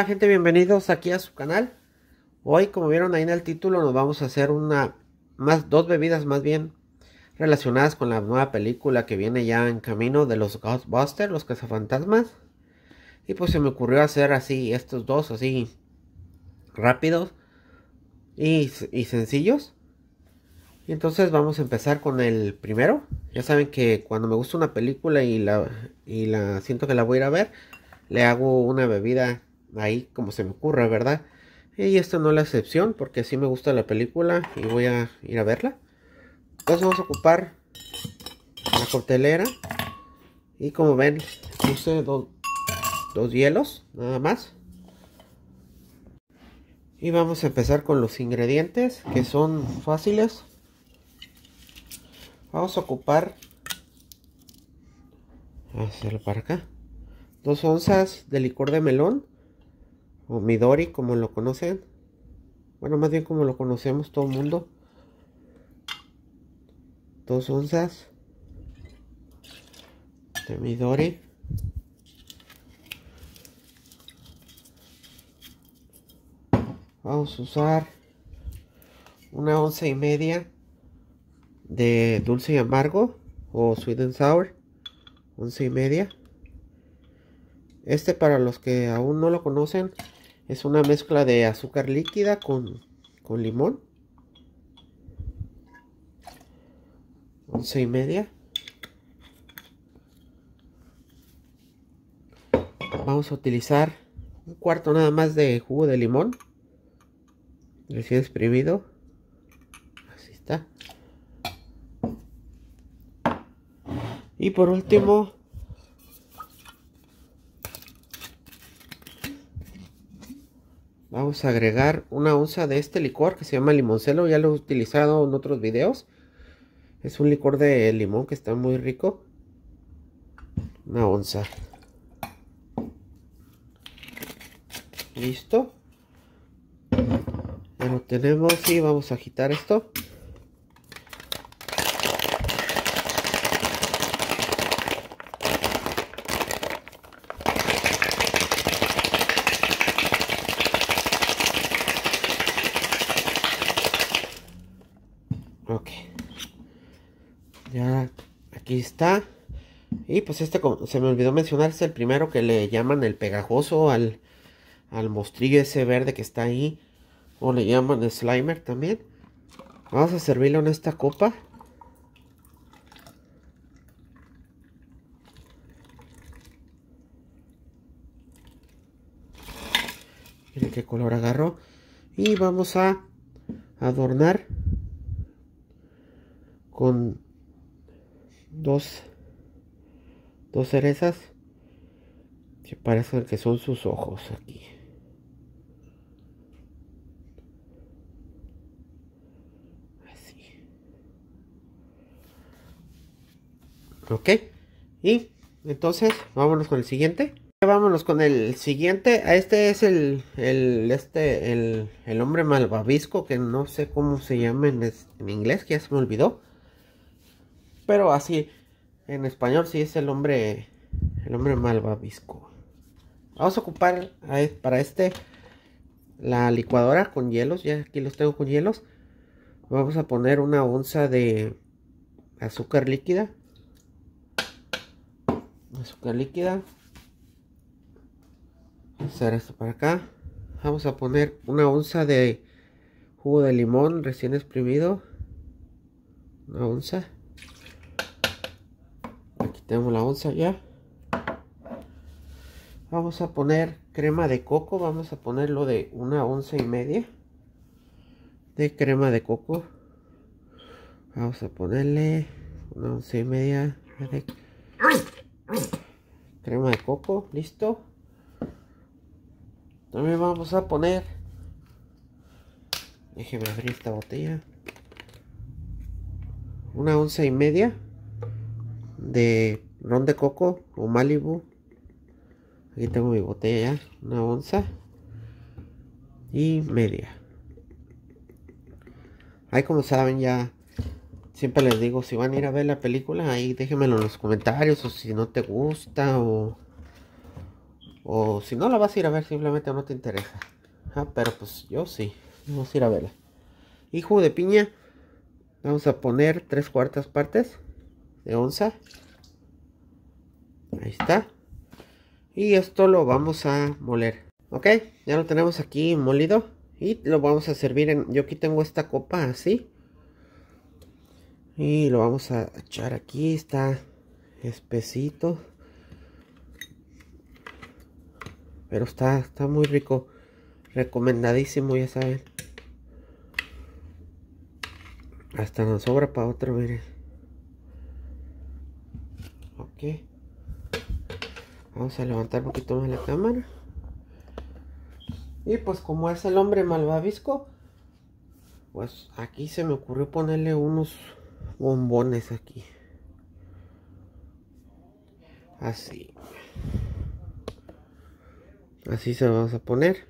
Hola gente, bienvenidos aquí a su canal. Hoy, como vieron ahí en el título, nos vamos a hacer una más dos bebidas más bien relacionadas con la nueva película que viene ya en camino de los Ghostbusters, los cazafantasmas. Y pues se me ocurrió hacer así estos dos así rápidos y, sencillos. Y entonces vamos a empezar con el primero. Ya saben que cuando me gusta una película y la, y la siento que la voy a ir a ver, le hago una bebida ahí como se me ocurra, ¿verdad? Y esta no es la excepción, porque si me gusta la película y voy a ir a verla. Entonces vamos a ocupar la cortelera Y como ven, puse dos hielos, nada más. Y vamos a empezar con los ingredientes, que son fáciles. Vamos a ocupar... Vamos a hacerlo para acá. Dos onzas de licor de melón o Midori como lo conocen. Bueno, más bien como lo conocemos todo el mundo. Dos onzas de Midori. Vamos a usar una onza y media de dulce y amargo o sweet and sour. Once y media. Este para los que aún no lo conocen es una mezcla de azúcar líquida con, limón. Once y media. Vamos a utilizar un cuarto nada más de jugo de limón. Recién exprimido. Así está. Y por último, Vamos a agregar una onza de este licor que se llama limoncelo. Ya lo he utilizado en otros videos. Es un licor de limón que está muy rico. Una onza. Listo. Ya lo tenemos y vamos a agitar esto. Ok. Ya, aquí está. Y pues este, se me olvidó mencionar, es el primero que le llaman el pegajoso al, mostrillo ese verde que está ahí. O le llaman slimer también. Vamos a servirlo en esta copa. Miren qué color agarró. Y vamos a adornar con dos, cerezas que parecen que son sus ojos aquí. Así. Ok. Y entonces, vámonos con el siguiente. Vámonos con el siguiente. Este es el, este, el, hombre malvavisco que no sé cómo se llama en, en inglés, que ya se me olvidó. Pero así, en español sí es el hombre, el hombre malvavisco. Vamos a ocupar para este la licuadora con hielos. Ya aquí los tengo con hielos. Vamos a poner una onza de azúcar líquida. Azúcar líquida. Vamos hacer esto para acá. Vamos a poner una onza de jugo de limón recién exprimido. Una onza. Tenemos la onza ya. Vamos a poner crema de coco. Vamos a ponerlo de una onza y media de crema de coco. Vamos a ponerle una onza y media de crema de coco. Listo. También vamos a poner. Déjeme abrir esta botella. Una onza y media de ron de coco o Malibu. Aquí tengo mi botella una onza y media. Ahí como saben ya, siempre les digo, si van a ir a ver la película, ahí déjenmelo en los comentarios o si no te gusta o, o si no la vas a ir a ver simplemente no te interesa. Ah, pero pues yo sí, vamos a ir a verla. Hijo de piña, vamos a poner tres cuartas partes de onza. Ahí está. Y esto lo vamos a moler. Ok, ya lo tenemos aquí molido. Y lo vamos a servir en... Yo aquí tengo esta copa así. Y lo vamos a echar aquí. Está espesito. Pero está, está muy rico. Recomendadísimo, ya saben. Hasta nos sobra para otro, miren vamos a levantar un poquito más la cámara y pues como es el hombre malvavisco pues aquí se me ocurrió ponerle unos bombones aquí así así se vamos a poner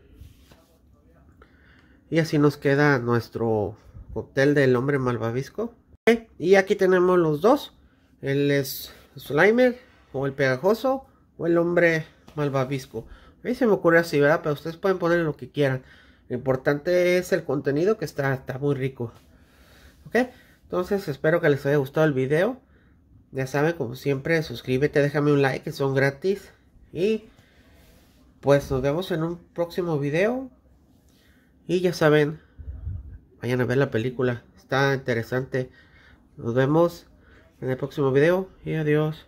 y así nos queda nuestro hotel del hombre malvavisco y aquí tenemos los dos él es pues, Slimer, o el pegajoso, o el hombre malvavisco. A mí se me ocurre así, ¿verdad? Pero ustedes pueden poner lo que quieran. Lo importante es el contenido que está, está muy rico. ¿Ok? Entonces espero que les haya gustado el video. Ya saben, como siempre, suscríbete, déjame un like, que son gratis. Y pues nos vemos en un próximo video. Y ya saben, vayan a ver la película. Está interesante. Nos vemos en el próximo video y adiós.